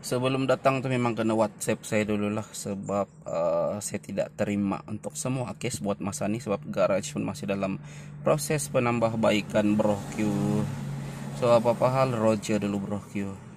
Sebelum datang tu memang kena WhatsApp saya dulu lah sebab uh, saya tidak terima untuk semua kes buat masa ni sebab garaj pun masih dalam proses penambahbaikan bro Q. So apa-apa hal Roger dulu bro Q.